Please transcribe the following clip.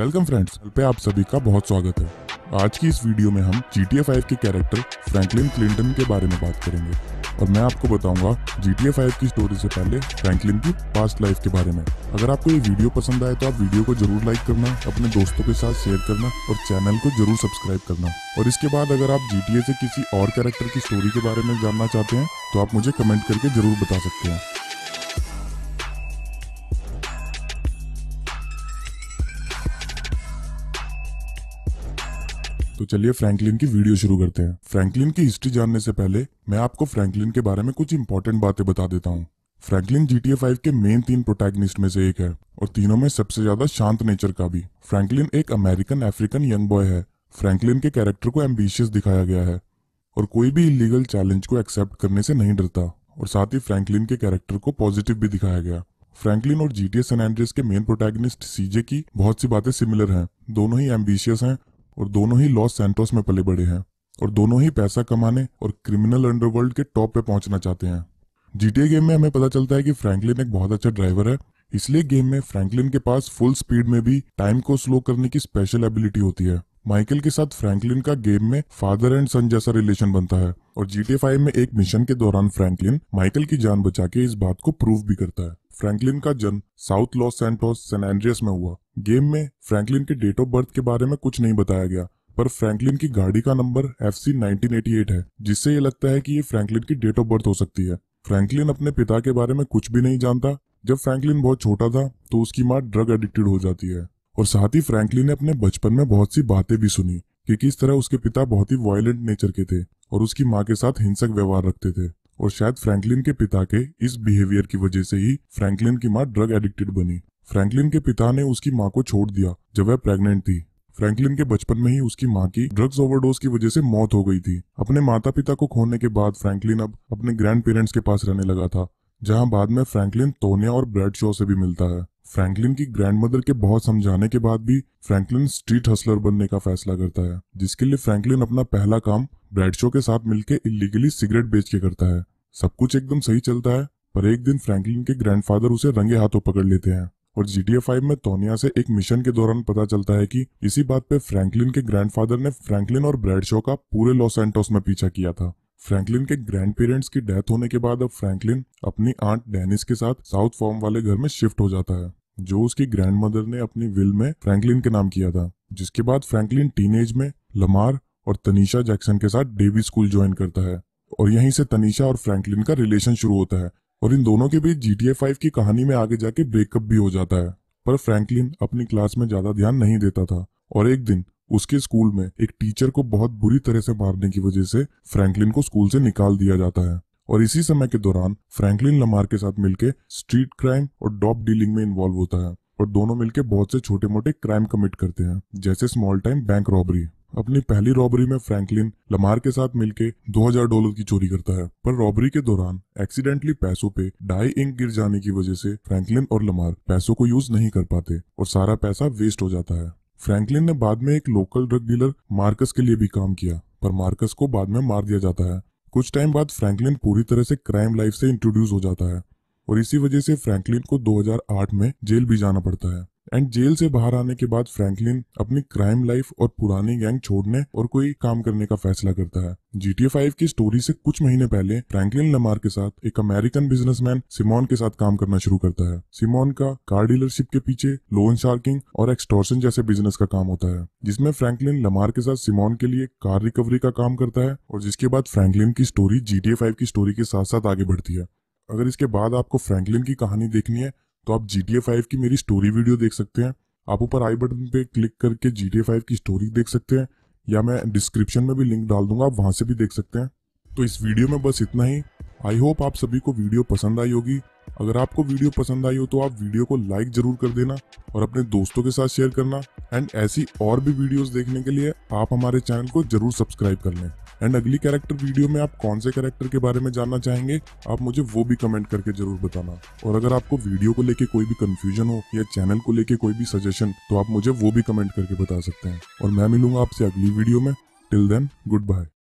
welcome friends पे आप सभी का बहुत स्वागत है आज की इस वीडियो में हम जी टी के कैरेक्टर फ्रैंकलिन क्लिंटन के बारे में बात करेंगे और मैं आपको बताऊंगा जी टी की स्टोरी से पहले फ्रैंकलिन की पास्ट लाइफ के बारे में अगर आपको ये वीडियो पसंद आए तो आप वीडियो को जरूर लाइक करना अपने दोस्तों के साथ शेयर करना और चैनल को जरूर सब्सक्राइब करना और इसके बाद अगर आप जी से किसी और कैरेक्टर की स्टोरी के बारे में जानना चाहते हैं तो आप मुझे कमेंट करके जरूर बता सकते हैं तो चलिए फ्रैंकलिन की वीडियो शुरू करते हैं फ्रैंकलिन की हिस्ट्री जानने से पहले मैं आपको फ्रैंकलिन के बारे में कुछ इंपॉर्टेंट बातें बता देता हूँ फ्रैंकलिन जीटीए 5 के मेन तीन प्रोटैगनिस्ट में से एक है और तीनों में सबसे ज्यादा शांत नेचर का भी फ्रैंकलिन एक अमेरिकन अफ्रीकन यंग बॉय है फ्रैंकलिन के कैरेक्टर को एम्बिशियस दिखाया गया है और कोई भी इलीगल चैलेंज को एक्सेप्ट करने से नहीं डरता और साथ ही फ्रैंकलिन के कैरेक्टर को पॉजिटिव भी दिखाया गया फ्रैंकलिन और जीटीए सन एंड्रियस के मेन प्रोटैगनिस्ट सीजे की बहुत सी बातें सिमिलर हैं दोनों ही एम्बिशियस हैं और दोनों ही लॉस सेंटोस में पले बड़े हैं और दोनों ही पैसा कमाने और क्रिमिनल अंडरवर्ल्ड के टॉप पे पहुंचना चाहते हैं जीटीए गेम में हमें पता चलता है कि फ्रैंकलिन एक बहुत अच्छा ड्राइवर है इसलिए गेम में फ्रैंकलिन के पास फुल स्पीड में भी टाइम को स्लो करने की स्पेशल एबिलिटी होती है माइकल के साथ फ्रैंकलिन का गेम में फादर एंड सन जैसा रिलेशन बनता है और जीटीए फाइव में एक मिशन के दौरान फ्रैंकलिन माइकल की जान बचा के इस बात को प्रूव भी करता है फ्रैंकलिन का जन्म south Los Santos San Andreas में हुआ गेम में फ्रैंकलिन के डेट ऑफ बर्थ के बारे में कुछ नहीं बताया गया पर फ्रैंकलिन की गाड़ी का नंबर एफ सी है जिससे ये लगता है कि ये फ्रैंकलिन की डेट ऑफ बर्थ हो सकती है फ्रैंकलिन अपने पिता के बारे में कुछ भी नहीं जानता जब फ्रैंकलिन बहुत छोटा था तो उसकी माँ ड्रग एडिक्टेड हो जाती है और साथ ही फ्रैंकलिन ने अपने बचपन में बहुत सी बातें भी सुनी कि किस तरह उसके पिता बहुत ही वायलेंट नेचर के थे और उसकी माँ के साथ हिंसक व्यवहार रखते थे और शायद फ्रैंकलिन के पिता के इस बिहेवियर की वजह से ही फ्रैंकलिन की माँ ड्रग एडिक्टेड बनी फ्रैंकलिन के पिता ने उसकी माँ को छोड़ दिया जब वह प्रेग्नेंट थी फ्रैंकलिन के बचपन में ही उसकी माँ की ड्रग्स ओवरडोज की वजह से मौत हो गई थी अपने माता पिता को खोने के बाद फ्रैंकलिन अब अपने ग्रैंड पेरेंट्स के पास रहने लगा था जहाँ बाद में फ्रैंकलिन तोनिया और ब्रेड शो से भी मिलता है फ्रैंकलिन की ग्रैंड मदर के बहुत समझाने के बाद भी फ्रैंकलिन स्ट्रीट हसलर बनने का फैसला करता है जिसके लिए फ्रैंकलिन अपना पहला काम शो के साथ मिलकर इलीगली सिगरेट बेच के करता है सब कुछ एकदम सही चलता है पर एक दिन फ्रैंकलिन के ग्रैंडफादर उसे रंगे हाथों पकड़ लेते हैं और जी टी फाइव में तोनिया से एक मिशन के दौरान पता चलता है कि इसी बात पे फ्रैंकलिन के ग्रैंडफादर ने फ्रैंकलिन और शो का पूरे लॉस एंटोस में पीछा किया था फ्रैंकलिन के ग्रैंड पेरेंट्स की डेथ होने के बाद अब फ्रैंकलिन अपनी आंट डेनिस के साथ साउथ फॉर्म वाले घर में शिफ्ट हो जाता है जो उसकी ग्रैंड मदर ने अपनी विल में फ्रैंकलिन के नाम किया था जिसके बाद फ्रैंकलिन टीनेज में लमार और तनीशा जैक्सन के साथ डेवी स्कूल ज्वाइन करता है और यहीं से तनिषा और फ्रैंकलिन का रिलेशन शुरू होता है और इन दोनों के बीच जी टी फाइव की कहानी में आगे जाके ब्रेकअप भी हो जाता है पर फ्रैंकलिन अपनी क्लास में ज्यादा ध्यान नहीं देता था और एक दिन उसके स्कूल में एक टीचर को बहुत बुरी तरह से मारने की वजह से फ्रैंकलिन को स्कूल से निकाल दिया जाता है और इसी समय के दौरान फ्रैंकलिन लमार के साथ मिलकर स्ट्रीट क्राइम और डॉप डीलिंग में इन्वॉल्व होता है और दोनों मिलकर बहुत से छोटे मोटे क्राइम कमिट करते हैं जैसे स्मॉल टाइम बैंक रॉबरी अपनी पहली रॉबरी में फ्रैंकलिन लमार के साथ मिलकर 2000 डॉलर की चोरी करता है पर रॉबरी के दौरान एक्सीडेंटली पैसों पे डाई इंक गिर जाने की वजह से फ्रैंकलिन और लमार पैसों को यूज नहीं कर पाते और सारा पैसा वेस्ट हो जाता है फ्रैंकलिन ने बाद में एक लोकल ड्रग डीलर मार्कस के लिए भी काम किया पर मार्कस को बाद में मार दिया जाता है कुछ टाइम बाद फ्रैंकलिन पूरी तरह से क्राइम लाइफ से इंट्रोड्यूस हो जाता है और इसी वजह से फ्रैंकलिन को 2008 में जेल भी जाना पड़ता है एंड जेल से बाहर आने के बाद फ्रैंकलिन अपनी क्राइम लाइफ और पुरानी गैंग छोड़ने और कोई काम करने का फैसला करता है जीटीए 5 की स्टोरी से कुछ महीने पहले फ्रैंकलिन लमार के साथ एक अमेरिकन बिजनेसमैन सिमोन के साथ काम करना शुरू करता है सिमोन का कार डीलरशिप के पीछे लोन शार्किंग और एक्सटोर्सन जैसे बिजनेस का काम होता है जिसमें फ्रैंकलिन लमार के साथ सिमोन के लिए कार रिकवरी का काम करता है और जिसके बाद फ्रैंकलिन की स्टोरी जीटीए फाइव की स्टोरी के साथ साथ आगे बढ़ती है अगर इसके बाद आपको फ्रैंकलिन की कहानी देखनी है तो आप जी टी फाइव की मेरी स्टोरी वीडियो देख सकते हैं आप ऊपर आई बटन पे क्लिक करके जी टी फाइव की स्टोरी देख सकते हैं या मैं डिस्क्रिप्शन में भी लिंक डाल दूंगा आप वहां से भी देख सकते हैं तो इस वीडियो में बस इतना ही आई होप आप सभी को वीडियो पसंद आई होगी अगर आपको वीडियो पसंद आई हो तो आप वीडियो को लाइक जरूर कर देना और अपने दोस्तों के साथ शेयर करना एंड ऐसी और भी वीडियोस देखने के लिए आप हमारे चैनल को जरूर सब्सक्राइब कर लें एंड अगली कैरेक्टर वीडियो में आप कौन से कैरेक्टर के बारे में जानना चाहेंगे आप मुझे वो भी कमेंट करके जरूर बताना और अगर आपको वीडियो को लेके कोई भी कंफ्यूजन हो या चैनल को लेके कोई भी सजेशन तो आप मुझे वो भी कमेंट करके बता सकते हैं और मैं मिलूंगा आपसे अगली वीडियो में टिल देन गुड बाय